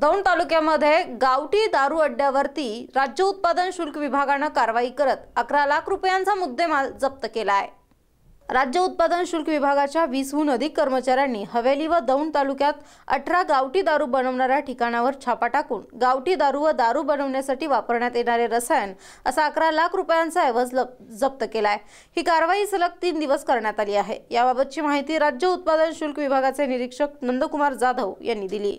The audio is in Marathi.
दौंड तालुक्यामध्ये गावठी दारू अड्ड्यावरती राज्य उत्पादन शुल्क विभागानं कारवाई करत अकरा लाख रुपयांचा मुद्देमाल जप्त केला आहे राज्य उत्पादन शुल्क विभागाच्या वीसहून अधिक कर्मचाऱ्यांनी हवेली व दौंड तालुक्यात अठरा गावठी दारू बनवणाऱ्या ठिकाणावर छापा टाकून गावठी दारू व दारू बनवण्यासाठी वापरण्यात येणारे रसायन असा अकरा लाख रुपयांचा ऐवज जप्त केला आहे ही कारवाई सलग तीन दिवस करण्यात आली आहे याबाबतची माहिती राज्य उत्पादन शुल्क विभागाचे निरीक्षक नंदकुमार जाधव यांनी दिली